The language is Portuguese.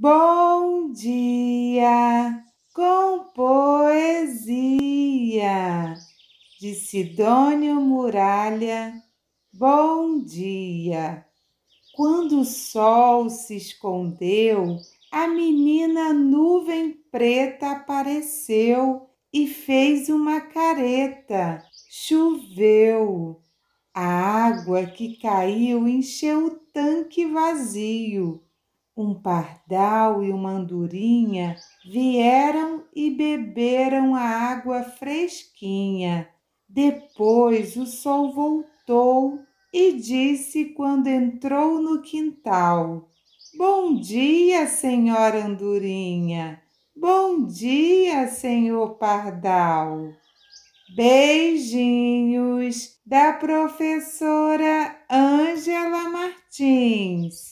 Bom dia com poesia de Sidônio Muralha. Bom dia. Quando o sol se escondeu, a menina nuvem preta apareceu e fez uma careta. Choveu. A água que caiu encheu o tanque vazio um pardal e uma andorinha vieram e beberam a água fresquinha. Depois o sol voltou e disse quando entrou no quintal: Bom dia, senhora andorinha. Bom dia, senhor pardal. Beijinhos da professora Ângela Martins.